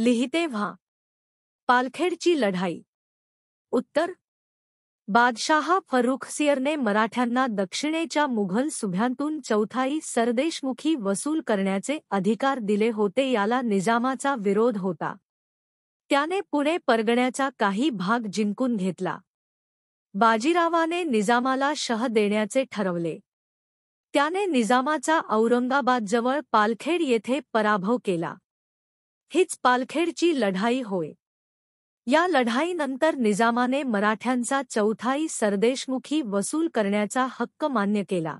लिहिते व्हा पालखेडची लढाई उत्तर बादशाह फरुख सियरने मराठ्यांना दक्षिणेच्या मुघल सुभ्यांतून चौथाई सरदेशमुखी वसूल करण्याचे अधिकार दिले होते याला निजामाचा विरोध होता त्याने पुणे परगण्याचा काही भाग जिंकून घेतला बाजीरावाने निजामाला शह देण्याचे ठरवले त्याने निजामाचा औरंगाबादजवळ पालखेड येथे पराभव केला हीच पालखेडची लढाई होय या लढाईनंतर निजामाने मराठ्यांचा चौथाई सरदेशमुखी वसूल करण्याचा हक्क मान्य केला